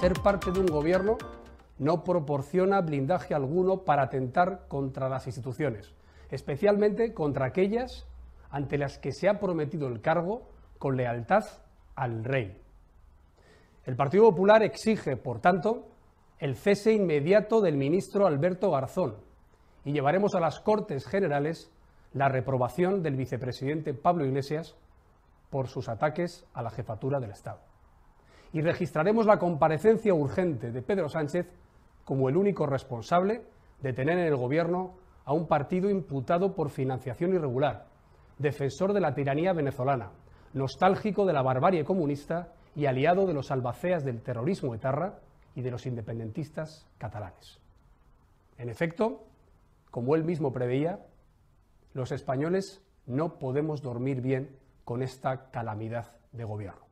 Ser parte de un gobierno no proporciona blindaje alguno para atentar contra las instituciones, especialmente contra aquellas ante las que se ha prometido el cargo con lealtad al rey. El Partido Popular exige, por tanto, el cese inmediato del ministro Alberto Garzón y llevaremos a las Cortes Generales la reprobación del vicepresidente Pablo Iglesias por sus ataques a la jefatura del Estado y registraremos la comparecencia urgente de Pedro Sánchez como el único responsable de tener en el gobierno a un partido imputado por financiación irregular, defensor de la tiranía venezolana, nostálgico de la barbarie comunista y aliado de los albaceas del terrorismo etarra y de los independentistas catalanes. En efecto, como él mismo preveía, los españoles no podemos dormir bien con esta calamidad de gobierno.